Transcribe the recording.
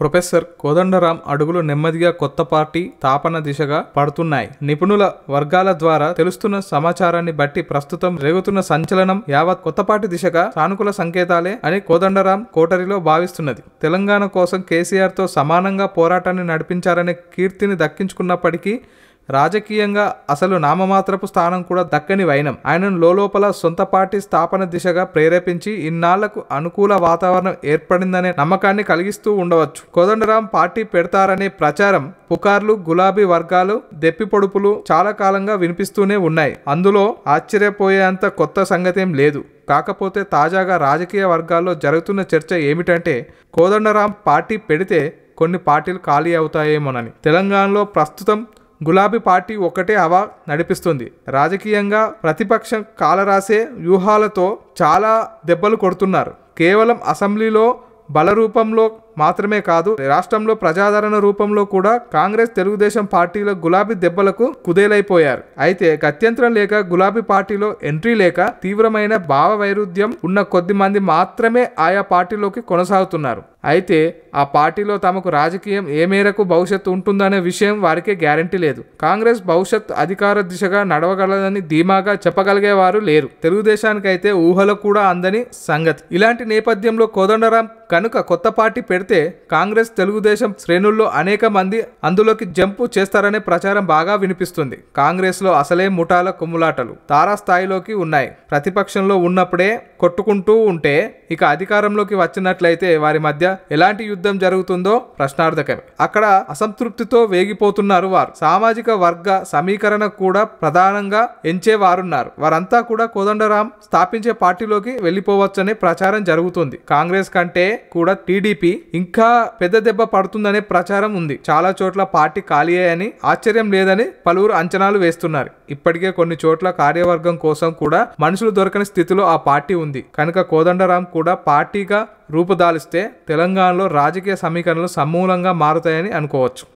professor Kodandaram అడుగులు నెమ్మదిగా కొత్త పార్టీ తాపన దిశగా పడుతున్నాయి నిపుణుల వర్గాల ద్వారా తెలుస్తున్న సమాచారాన్ని బట్టి ప్రస్తుతం రేగుతున్న సంచలనం యావత్ కొత్త పార్టీ దిశగా సానుకూల సంకేతాలే అని కోదండరాం కోటరిలో భావిస్తున్నది తెలంగాణ కోసం కేసీఆర్తో సమానంగా పోరాటాన్ని నడిపించారనే కీర్తిని దక్కించుకున్నప్పటికీ రాజకీయంగా అసలు నామమాత్రపు స్థానం కూడా దక్కని వైనం ఆయనను లోలోపల సొంత పార్టీ స్థాపన దిశగా ప్రేరేపించి ఇన్నాళ్లకు అనుకూల వాతావరణం ఏర్పడిందనే నమ్మకాన్ని కలిగిస్తూ ఉండవచ్చు కోదండరాం పార్టీ పెడతారనే ప్రచారం పుకార్లు గులాబీ వర్గాలు దెప్పి పొడుపులు చాలా కాలంగా వినిపిస్తూనే ఉన్నాయి అందులో ఆశ్చర్యపోయేంత కొత్త సంగతేం లేదు కాకపోతే తాజాగా రాజకీయ వర్గాల్లో జరుగుతున్న చర్చ ఏమిటంటే కోదండరాం పార్టీ పెడితే కొన్ని పార్టీలు ఖాళీ అవుతాయేమోనని తెలంగాణలో ప్రస్తుతం గులాబీ పార్టీ ఒక్కటే హవా నడిపిస్తుంది రాజకీయంగా ప్రతిపక్షం కాలరాసే వ్యూహాలతో చాలా దెబ్బలు కొడుతున్నారు కేవలం అసెంబ్లీలో బల రూపంలో మాత్రమే కాదు రాష్ట్రంలో ప్రజాదరణ రూపంలో కూడా కాంగ్రెస్ తెలుగుదేశం పార్టీల గులాబీ దెబ్బలకు కుదేలైపోయారు అయితే గత్యంతరం లేక గులాబీ పార్టీలో ఎంట్రీ లేక తీవ్రమైన భావ వైరుధ్యం ఉన్న కొద్ది మంది మాత్రమే ఆయా పార్టీలోకి కొనసాగుతున్నారు అయితే ఆ పార్టీలో తమకు రాజకీయం ఏ మేరకు భవిష్యత్తు ఉంటుందనే విషయం వారికే గ్యారంటీ లేదు కాంగ్రెస్ భవిష్యత్ అధికార దిశగా నడవగలదని ధీమాగా చెప్పగలిగేవారు లేరు తెలుగుదేశానికైతే ఊహలో కూడా అందని సంగతి ఇలాంటి నేపథ్యంలో కోదండరాం కనుక కొత్త పార్టీ పెడితే కాంగ్రెస్ తెలుగుదేశం శ్రేణుల్లో అనేక మంది అందులోకి జంపు చేస్తారనే ప్రచారం బాగా వినిపిస్తుంది కాంగ్రెస్లో అసలే ముఠాల కుమ్ములాటలు తారాస్థాయిలోకి ఉన్నాయి ప్రతిపక్షంలో ఉన్నప్పుడే కొట్టుకుంటూ ఉంటే ఇక అధికారంలోకి వచ్చినట్లయితే వారి మధ్య ఎలాంటి యుద్ధం జరుగుతుందో ప్రశ్నార్థకమే అక్కడ అసంతృప్తితో వేగిపోతున్నారు వారు సామాజిక వర్గ సమీకరణ కూడా ప్రధానంగా ఎంచే వారున్నారు వారంతా కూడా కోదండరాం స్థాపించే పార్టీలోకి వెళ్ళిపోవచ్చని ప్రచారం జరుగుతుంది కాంగ్రెస్ కంటే కూడా టీడీపీ ఇంకా పెద్ద దెబ్బ పడుతుందనే ప్రచారం ఉంది చాలా చోట్ల పార్టీ ఖాళీ అయ్యాయని ఆశ్చర్యం లేదని పలువురు అంచనాలు వేస్తున్నారు ఇప్పటికే కొన్ని చోట్ల కార్యవర్గం కోసం కూడా మనుషులు దొరకని స్థితిలో ఆ పార్టీ ఉంది కనుక కోదండరాం కూడా పార్టీగా రూపుదాలిస్తే తెలంగాణలో రాజకీయ సమీకరణలు సమూలంగా మారుతాయని అనుకోవచ్చు